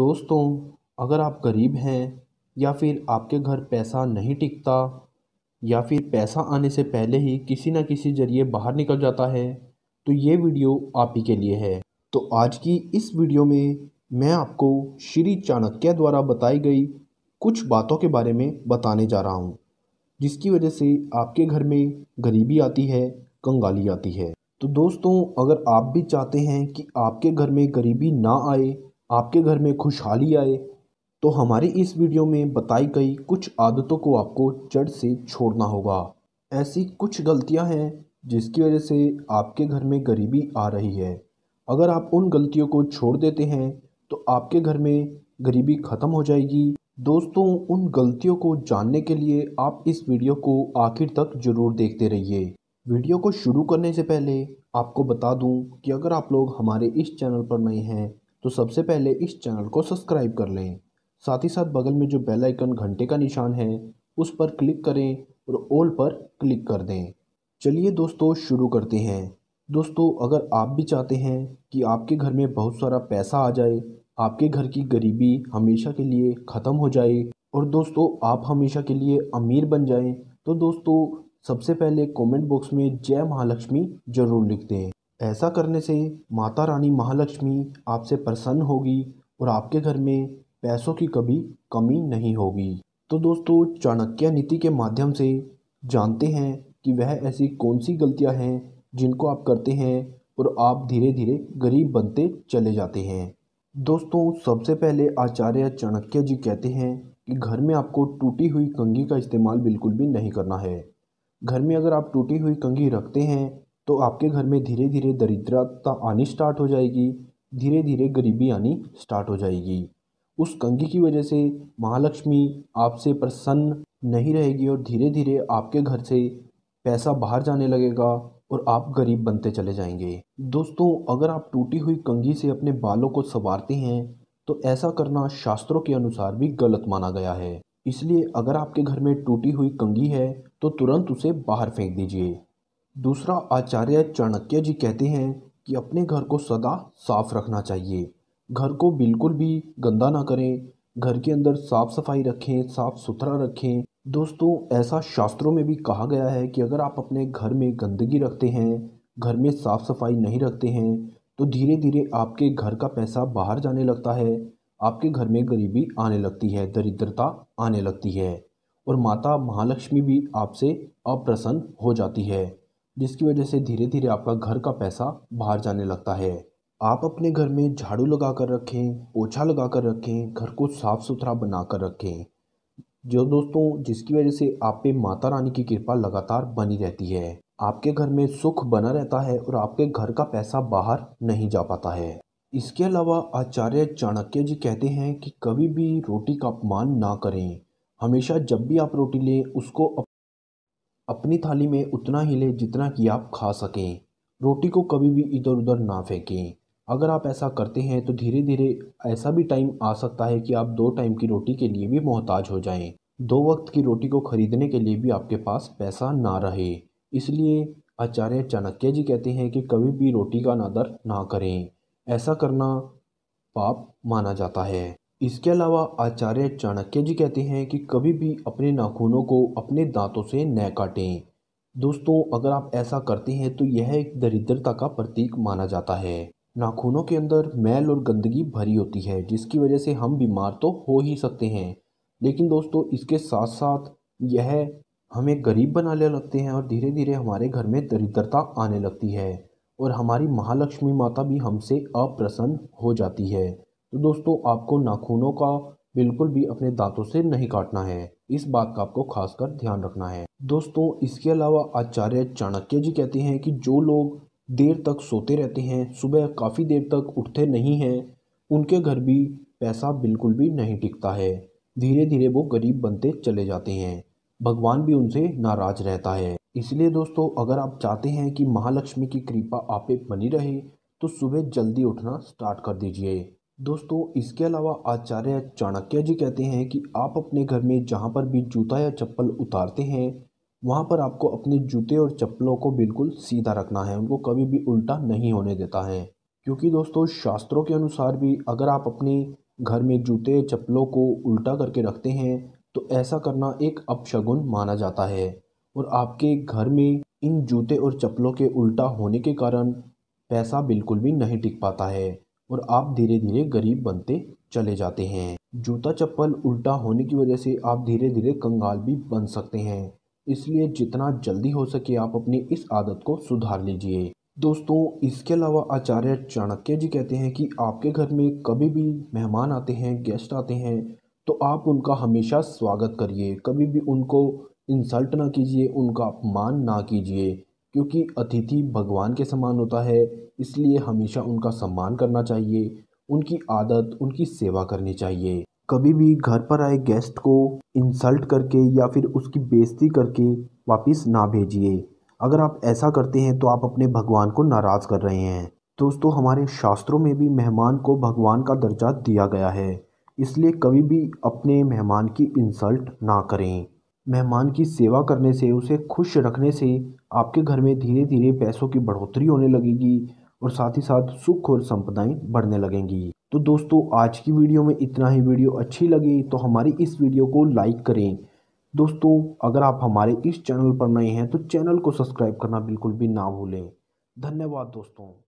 दोस्तों अगर आप गरीब हैं या फिर आपके घर पैसा नहीं टिकता या फिर पैसा आने से पहले ही किसी ना किसी ज़रिए बाहर निकल जाता है तो ये वीडियो आप ही के लिए है तो आज की इस वीडियो में मैं आपको श्री चाणक्य द्वारा बताई गई कुछ बातों के बारे में बताने जा रहा हूँ जिसकी वजह से आपके घर में गरीबी आती है कंगाली आती है तो दोस्तों अगर आप भी चाहते हैं कि आपके घर में गरीबी ना आए आपके घर में खुशहाली आए तो हमारी इस वीडियो में बताई गई कुछ आदतों को आपको जड़ से छोड़ना होगा ऐसी कुछ गलतियां हैं जिसकी वजह से आपके घर में गरीबी आ रही है अगर आप उन गलतियों को छोड़ देते हैं तो आपके घर में गरीबी ख़त्म हो जाएगी दोस्तों उन गलतियों को जानने के लिए आप इस वीडियो को आखिर तक ज़रूर देखते रहिए वीडियो को शुरू करने से पहले आपको बता दूं कि अगर आप लोग हमारे इस चैनल पर नए हैं तो सबसे पहले इस चैनल को सब्सक्राइब कर लें साथ ही साथ बगल में जो बेल आइकन घंटे का निशान है उस पर क्लिक करें और ऑल पर क्लिक कर दें चलिए दोस्तों शुरू करते हैं दोस्तों अगर आप भी चाहते हैं कि आपके घर में बहुत सारा पैसा आ जाए आपके घर की गरीबी हमेशा के लिए ख़त्म हो जाए और दोस्तों आप हमेशा के लिए अमीर बन जाएं तो दोस्तों सबसे पहले कमेंट बॉक्स में जय महालक्ष्मी ज़रूर लिख दें ऐसा करने से माता रानी महालक्ष्मी आपसे प्रसन्न होगी और आपके घर में पैसों की कभी कमी नहीं होगी तो दोस्तों चाणक्य नीति के माध्यम से जानते हैं कि वह ऐसी कौन सी गलतियां हैं जिनको आप करते हैं और आप धीरे धीरे गरीब बनते चले जाते हैं दोस्तों सबसे पहले आचार्य चाणक्य जी कहते हैं कि घर में आपको टूटी हुई कंगी का इस्तेमाल बिल्कुल भी नहीं करना है घर में अगर आप टूटी हुई कंगी रखते हैं तो आपके घर में धीरे धीरे दरिद्रता आनी स्टार्ट हो जाएगी धीरे धीरे गरीबी आनी स्टार्ट हो जाएगी उस कंघी की वजह से महालक्ष्मी आपसे प्रसन्न नहीं रहेगी और धीरे धीरे आपके घर से पैसा बाहर जाने लगेगा और आप गरीब बनते चले जाएंगे दोस्तों अगर आप टूटी हुई कंगी से अपने बालों को संवारते हैं तो ऐसा करना शास्त्रों के अनुसार भी गलत माना गया है इसलिए अगर आपके घर में टूटी हुई कंगी है तो तुरंत उसे बाहर फेंक दीजिए दूसरा आचार्य चाणक्य जी कहते हैं कि अपने घर को सदा साफ़ रखना चाहिए घर को बिल्कुल भी गंदा ना करें घर के अंदर साफ़ सफाई रखें साफ़ सुथरा रखें दोस्तों ऐसा शास्त्रों में भी कहा गया है कि अगर आप अपने घर में गंदगी रखते हैं घर में साफ़ सफाई नहीं रखते हैं तो धीरे धीरे आपके घर का पैसा बाहर जाने लगता है आपके घर में गरीबी आने लगती है दरिद्रता आने लगती है और माता महालक्ष्मी भी आपसे अप्रसन्न हो जाती है जिसकी वजह से धीरे धीरे आपका घर का पैसा बाहर जाने लगता है आप अपने घर में झाड़ू लगा कर रखें पोछा लगा कर रखें घर को साफ़ सुथरा बना कर रखें जो दोस्तों जिसकी वजह से आप पे माता रानी की कृपा लगातार बनी रहती है आपके घर में सुख बना रहता है और आपके घर का पैसा बाहर नहीं जा पाता है इसके अलावा आचार्य चाणक्य जी कहते हैं कि कभी भी रोटी का अपमान ना करें हमेशा जब भी आप रोटी लें उसको अप अपनी थाली में उतना ही लें जितना कि आप खा सकें रोटी को कभी भी इधर उधर ना फेंकें अगर आप ऐसा करते हैं तो धीरे धीरे ऐसा भी टाइम आ सकता है कि आप दो टाइम की रोटी के लिए भी मोहताज हो जाएं दो वक्त की रोटी को खरीदने के लिए भी आपके पास पैसा ना रहे इसलिए आचार्य चाणक्य जी कहते हैं कि कभी भी रोटी का नादर ना करें ऐसा करना पाप माना जाता है इसके अलावा आचार्य चाणक्य जी कहते हैं कि कभी भी अपने नाखूनों को अपने दांतों से न काटें दोस्तों अगर आप ऐसा करते हैं तो यह एक दरिद्रता का प्रतीक माना जाता है नाखूनों के अंदर मैल और गंदगी भरी होती है जिसकी वजह से हम बीमार तो हो ही सकते हैं लेकिन दोस्तों इसके साथ साथ यह हमें गरीब बनाने लगते हैं और धीरे धीरे हमारे घर में दरिद्रता आने लगती है और हमारी महालक्ष्मी माता भी हमसे अप्रसन्न हो जाती है तो दोस्तों आपको नाखूनों का बिल्कुल भी अपने दांतों से नहीं काटना है इस बात का आपको खासकर ध्यान रखना है दोस्तों इसके अलावा आचार्य चाणक्य जी कहते हैं कि जो लोग देर तक सोते रहते हैं सुबह काफ़ी देर तक उठते नहीं हैं उनके घर भी पैसा बिल्कुल भी नहीं टिकता है धीरे धीरे वो गरीब बनते चले जाते हैं भगवान भी उनसे नाराज रहता है इसलिए दोस्तों अगर आप चाहते हैं कि महालक्ष्मी की कृपा आप पे बनी रहे तो सुबह जल्दी उठना स्टार्ट कर दीजिए दोस्तों इसके अलावा आचार्य चाणक्य जी कहते हैं कि आप अपने घर में जहाँ पर भी जूता या चप्पल उतारते हैं वहाँ पर आपको अपने जूते और चप्पलों को बिल्कुल सीधा रखना है उनको कभी भी उल्टा नहीं होने देता है क्योंकि दोस्तों शास्त्रों के अनुसार भी अगर आप अपने घर में जूते चप्पलों को उल्टा करके रखते हैं तो ऐसा करना एक अपशगुन माना जाता है और आपके घर में इन जूते और चप्पलों के उल्टा होने के कारण पैसा बिल्कुल भी नहीं टिक पाता है और आप धीरे धीरे गरीब बनते चले जाते हैं जूता चप्पल उल्टा होने की वजह से आप धीरे धीरे कंगाल भी बन सकते हैं इसलिए जितना जल्दी हो सके आप अपनी इस आदत को सुधार लीजिए दोस्तों इसके अलावा आचार्य चाणक्य जी कहते हैं कि आपके घर में कभी भी मेहमान आते हैं गेस्ट आते हैं तो आप उनका हमेशा स्वागत करिए कभी भी उनको इंसल्ट ना कीजिए उनका अपमान ना कीजिए क्योंकि अतिथि भगवान के समान होता है इसलिए हमेशा उनका सम्मान करना चाहिए उनकी आदत उनकी सेवा करनी चाहिए कभी भी घर पर आए गेस्ट को इंसल्ट करके या फिर उसकी बेइज्जती करके वापस ना भेजिए अगर आप ऐसा करते हैं तो आप अपने भगवान को नाराज़ कर रहे हैं दोस्तों हमारे शास्त्रों में भी मेहमान को भगवान का दर्जा दिया गया है इसलिए कभी भी अपने मेहमान की इंसल्ट ना करें मेहमान की सेवा करने से उसे खुश रखने से आपके घर में धीरे धीरे पैसों की बढ़ोतरी होने लगेगी और साथ ही साथ सुख और संपदाएं बढ़ने लगेंगी तो दोस्तों आज की वीडियो में इतना ही वीडियो अच्छी लगी तो हमारी इस वीडियो को लाइक करें दोस्तों अगर आप हमारे इस चैनल पर नए हैं तो चैनल को सब्सक्राइब करना बिल्कुल भी ना भूलें धन्यवाद दोस्तों